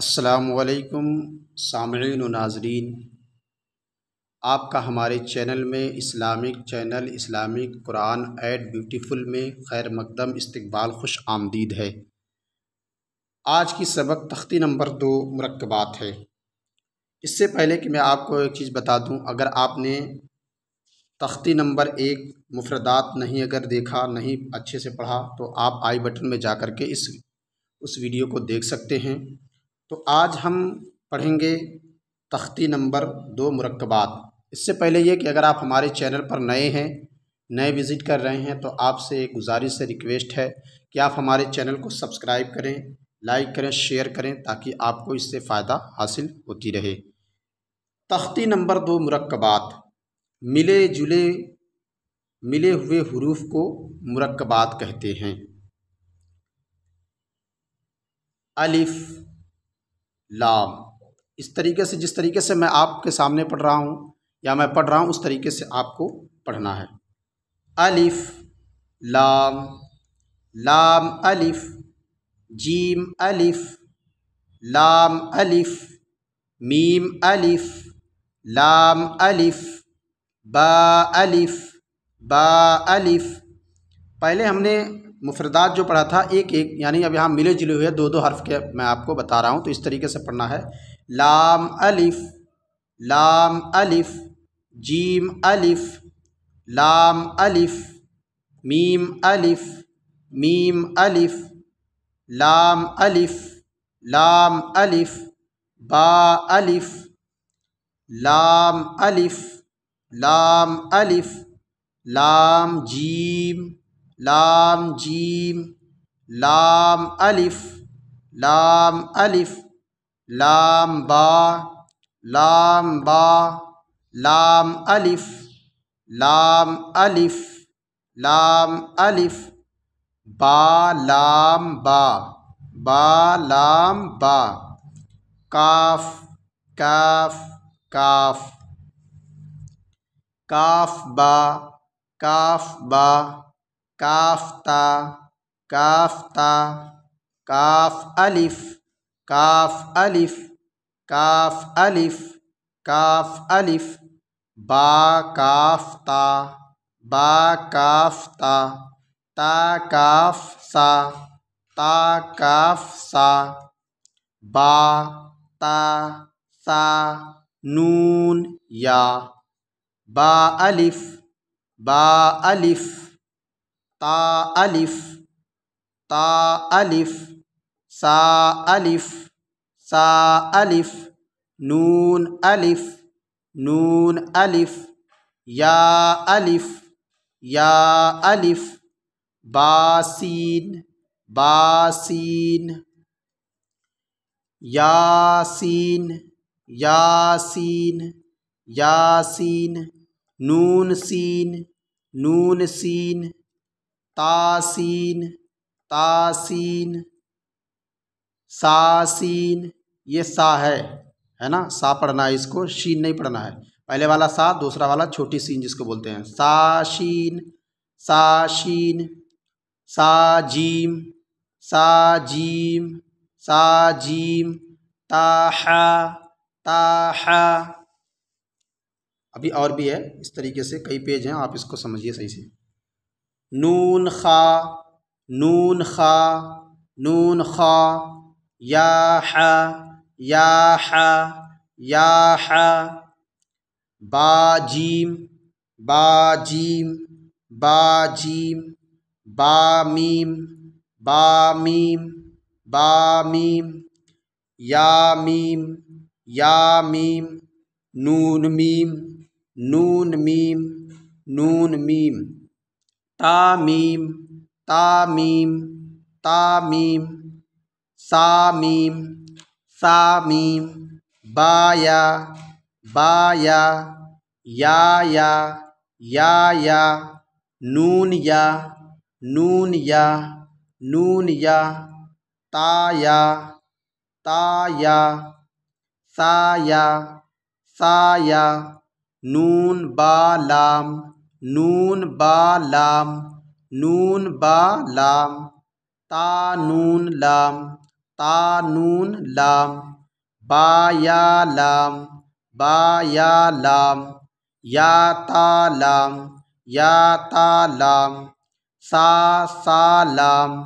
السلام علیکم سامعین و ناظرین آپ کا ہمارے چینل میں اسلامک چینل اسلامک قرآن ایڈ بیوٹیفل میں خیر مقدم استقبال خوش آمدید ہے آج کی سبق تختی نمبر دو مرکبات ہے اس سے پہلے کہ میں آپ کو ایک چیز بتا دوں اگر آپ نے تختی نمبر ایک مفردات نہیں اگر دیکھا نہیں اچھے سے پڑھا تو آپ آئی بٹن میں جا کر کے اس اس ویڈیو کو دیکھ سکتے ہیں تو آج ہم پڑھیں گے تختی نمبر دو مرکبات اس سے پہلے یہ کہ اگر آپ ہمارے چینل پر نئے ہیں نئے وزٹ کر رہے ہیں تو آپ سے ایک گزارش سے ریکویسٹ ہے کہ آپ ہمارے چینل کو سبسکرائب کریں لائک کریں شیئر کریں تاکہ آپ کو اس سے فائدہ حاصل ہوتی رہے تختی نمبر دو مرکبات ملے جلے ملے ہوئے حروف کو مرکبات کہتے ہیں الف لام اس طریقے سے جس طریقے سے میں آپ کے سامنے پڑھ رہا ہوں یا میں پڑھ رہا ہوں اس طریقے سے آپ کو پڑھنا ہے الف لام لام الف جیم الف لام الف میم الف لام الف با الف با الف پہلے ہم نے مفردات جو پڑھا تھا ایک ایک یعنی اب یہاں ملے جلے ہوئے دو دو حرف کے میں آپ کو بتا رہا ہوں تو اس طریقے سے پڑھنا ہے لام الف لام الف جیم الف لام الف میم الف میم الف لام الف لام الف با الف لام الف لام الف لام جیم لام جيم لام ألف لام ألف لام با لام با لام ألف لام ألف لام ألف با لام با با لام با كاف كاف كاف كاف با كاف با كاف تا كاف تا كاف ألف كاف ألف كاف ألف كاف ألف با كاف تا با كاف تا تا كاف سا تا كاف سا با تا سا نون يا با ألف با ألف تا ألف تا ألف سا ألف سا ألف نون ألف نون ألف يا ألف يا ألف باسين باسين ياسين ياسين ياسين نون سين نون سين تاسین تاسین ساسین یہ سا ہے ہے نا سا پڑھنا ہے اس کو شین نہیں پڑھنا ہے پہلے والا سا دوسرا والا چھوٹی سین جس کو بولتے ہیں ساشین ساشین سا ساجیم ساجیم جیم سا جیم سا جیم اور بھی ہے اس طریقے سے کئی پیج ہیں آپ اس کو سمجھیے صحیح سے نون خا نون خا نون خا يا حا يا حا يا حا با جيم با جيم با جيم با ميم با ميم با ميم يا ميم يا ميم نون ميم نون ميم نون ميم Tamim, Tamim, Tamim, Samim, Samim, Baya, Baya, Yaya, Yaya, ya, Nunya, ya, Taya, ya, Saya, ya, Nun ya, ya, ya, ya, ya, nun ta ta ba lam. نون با لام نون با لام تا نون لام تا نون لام با یا لام با یا لام یا تا لام یا تا لام سا سا لام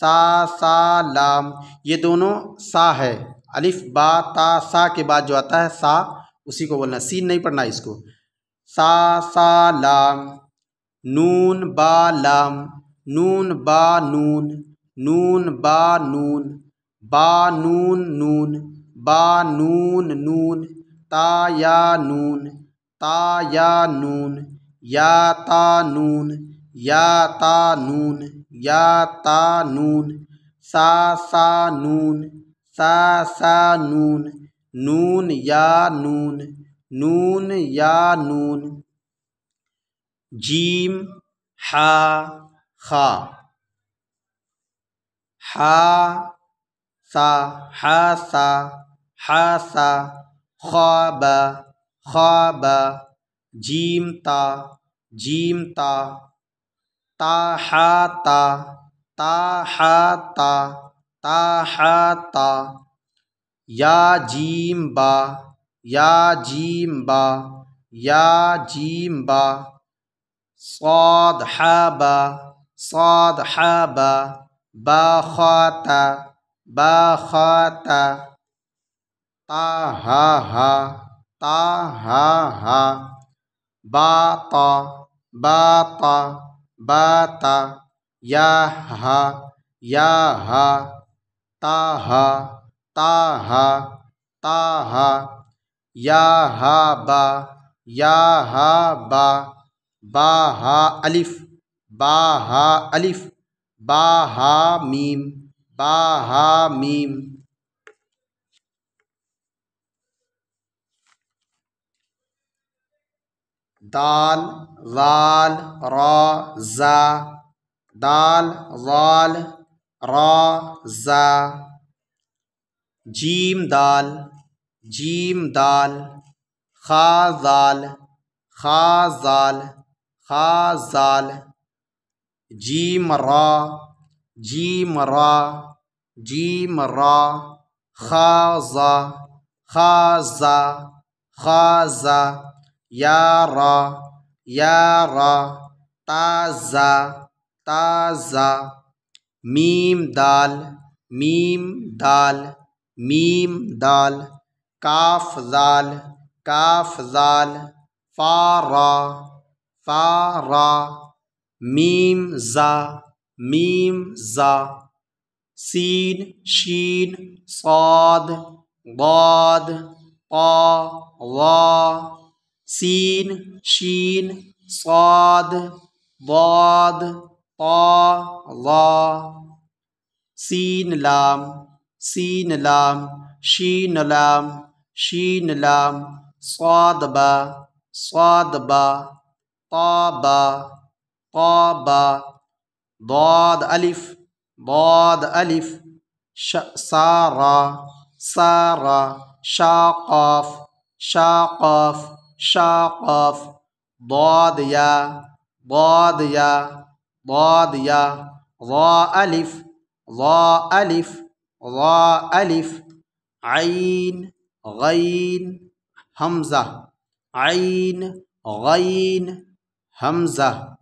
سا سا لام یہ دونوں سا ہے الف با تا سا کے بعد جو آتا ہے سا اسی کو بولنا سین نہیں پڑھنا اس کو سا سا لام نون با لام نون با نون نون با نون با نون نون نون نون با تا یا نون تا یا نون یا تا نون یا تا نون یا تا نون سا سا نون سا سا نون نون یا نون نون یا نون جیم ہا خا ہا سا ہا سا ہا سا جیم تا جیم تا تا ہا تا تا ہا تا تا ہا تا یا جیم با ইয়া জিম বা ইয়া জিম বা صاد حابا صاد حابا باخاتا باخاتا طاهاها طاهاها باطا باطا باطا ياها ياها طه طه طه يا ها با يا ها با با ها ألف با ها ألف با ها ميم با ها ميم دال ظال را زا دال ظال را زا جيم دال جیم دال خا زال خا زال خا زال جیم را جیم را جیم را خا زا خا زا خا زا یا را یا را تازہ تازہ میم دال میم دال میم دال كاف زال كاف زال فا را فا را ميم زا ميم زا سين شين صاد ضاد طا ضا سين شين صاد ضاد طا ضا سين لام سين لام شين لام شين لام صاد با صاد با طا با طا با ضاد ألف ضاد ألف سارا سارا شاقاف شاقاف شاقاف ضاد يا ضاد يا ضاد يا ضا ألف ضا ألف ضا ألف عين غين همزة عين غين همزة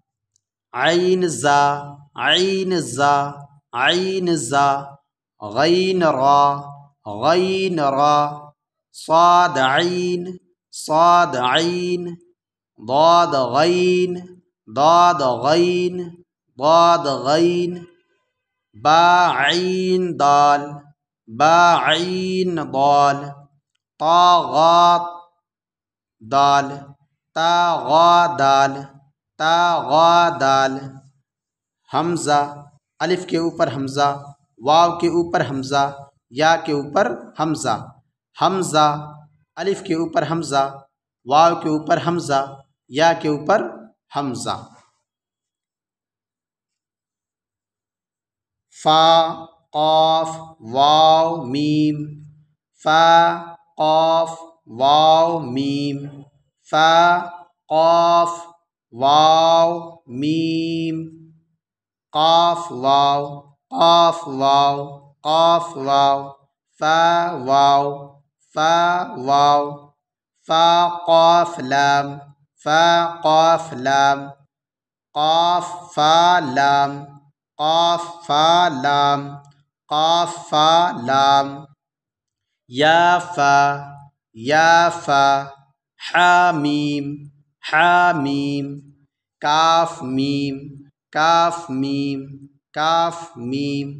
عين زا عين زا عين زا غين را غين را صاد عين صاد عين ضاد غين ضاد غين ضاد غين باعين ضال باعين ضال غ دال تا دال تا دال حمزہ الف کے اوپر حمزہ واو کے اوپر حمزہ یا کے اوپر حمزہ حمزہ الف کے اوپر حمزہ واو کے اوپر حمزہ یا کے اوپر حمزہ فا قاف واو میم فا قاف واو ميم فا قاف واو ميم قاف واو قاف واو قاف واو فا واو فا واو فا قاف لام فا قاف لام قاف فا لام قاف فا لام قاف فا لام یا فا یا فا حامیم حامیم کاف میم کاف میم کاف میم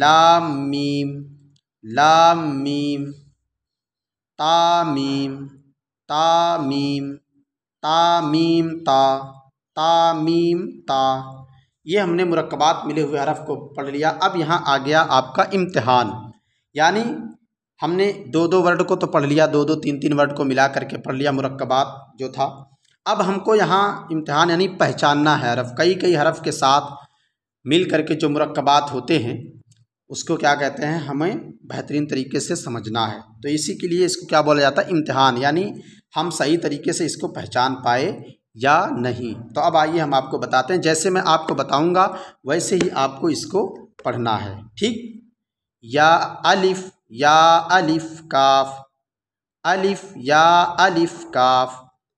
لام میم لام میم تا میم تا میم تا میم تا تا میم تا یہ ہم نے مرکبات ملے ہوئے حرف کو پڑھ لیا اب یہاں آ گیا آپ کا امتحان یعنی ہم نے دو دو ورڈ کو تو پڑھ لیا دو دو تین تین ورڈ کو ملا کر کے پڑھ لیا مرکبات جو تھا اب ہم کو یہاں امتحان یعنی پہچاننا ہے حرف کئی کئی حرف کے ساتھ مل کر کے جو مرکبات ہوتے ہیں اس کو کیا کہتے ہیں ہمیں بہترین طریقے سے سمجھنا ہے تو اسی کے لیے اس کو کیا بولا جاتا ہے امتحان یعنی ہم صحیح طریقے سے اس کو پہچان پائے یا نہیں تو اب آئیے ہم آپ کو بتاتے ہیں جیسے میں آپ کو بتاؤں گا ویسے ہی آپ کو اس کو پڑھنا ہے ٹھیک یا الف یا الف کاف الف یا الف کاف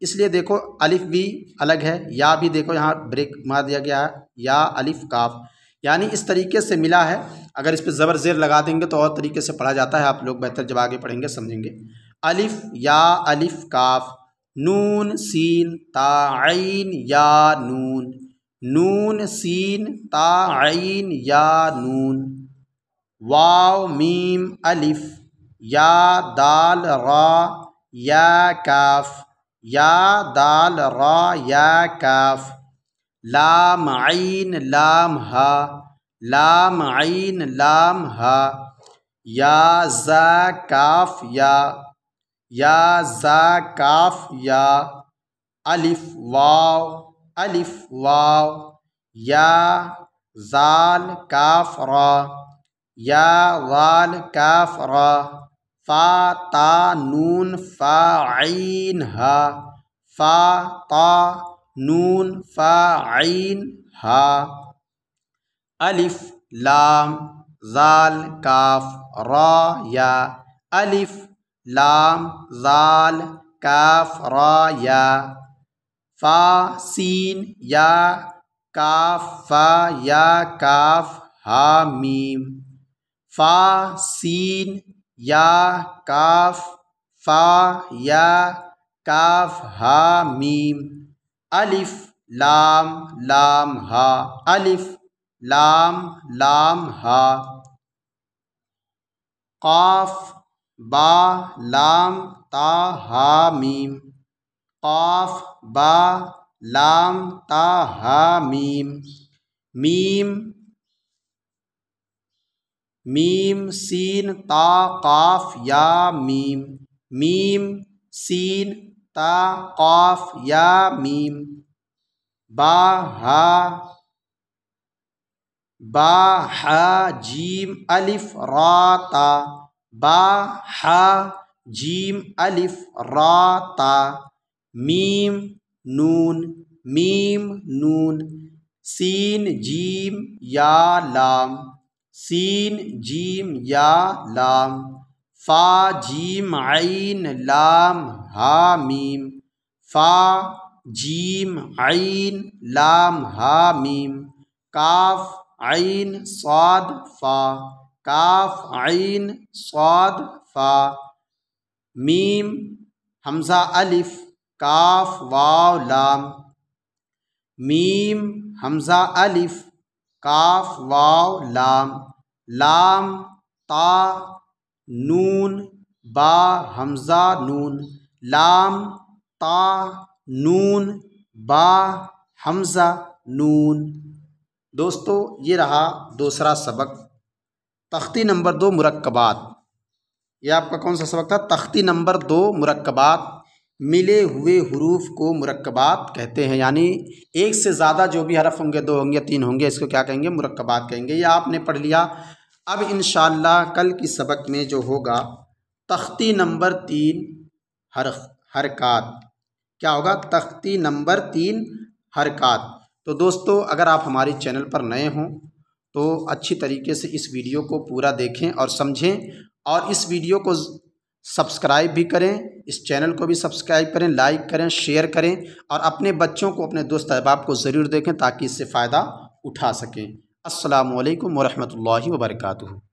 اس لیے دیکھو الف بھی الگ ہے یا بھی دیکھو یہاں بریک مار دیا گیا ہے یا الف کاف یعنی اس طریقے سے ملا ہے اگر اس پہ زبر زیر لگا دیں گے تو اور طریقے سے پڑھا جاتا ہے آپ لوگ بہتر جب آگے پڑھیں گے سمجھیں گے الف یا الف کاف نون سین تعین یا نون نون سین تعین یا نون واو میم الف یا دال را یا کاف یا دال را یا کاف لام عین لام ہا لام لام عین ہا یا کاف یا یا کاف یا الف واو الف واو یا زال کاف را يا ضال كاف را فا تا نون فا عين ها فا تا نون فا عين ها ألف لام زال كاف را يا ألف لام زال كاف را يا فا سين يا كاف فا يا كاف ها ميم فا سین یا کاف فا یا کاف ہا میم الف لام لام ہا الف لام لام ہا قاف با لام تا ہا میم قاف با لام تا ہا میم میم ميم سين تا قاف يا ميم ميم سين تا قاف يا ميم با ها با ح جيم ألف را تا با ح جيم ألف را تا ميم نون ميم نون سين جيم يا لام سین جیم یا لام فا جیم عین لام ہا میم فا جیم عین لام ہا میم کاف عین صاد فا کاف عین صاد فا میم حمزہ الف کاف واو لام میم حمزہ الف کاف واو لام لام تا نون با حمزہ نون لام تا نون با حمزہ نون دوستو یہ رہا دوسرا سبق تختی نمبر دو مرکبات یہ آپ کا کون سا سبق تھا تختی نمبر دو مرکبات ملے ہوئے حروف کو مرکبات کہتے ہیں یعنی ایک سے زیادہ جو بھی حرف ہوں گے دو ہوں گے تین ہوں گے اس کو کیا کہیں گے مرکبات کہیں گے یہ آپ نے پڑھ لیا اب انشاءاللہ کل کی سبق میں جو ہوگا تختی نمبر تین حرف حرکات کیا ہوگا تختی نمبر تین حرکات تو دوستو اگر آپ ہمارے چینل پر نئے ہوں تو اچھی طریقے سے اس ویڈیو کو پورا دیکھیں اور سمجھیں اور اس ویڈیو کو سبسکرائب بھی کریں اس چینل کو بھی سبسکرائب کریں لائک کریں شیئر کریں اور اپنے بچوں کو اپنے دوست احباب کو ضرور دیکھیں تاکہ اس سے فائدہ اٹھا سکیں السلام علیکم ورحمۃ اللہ وبرکاتہ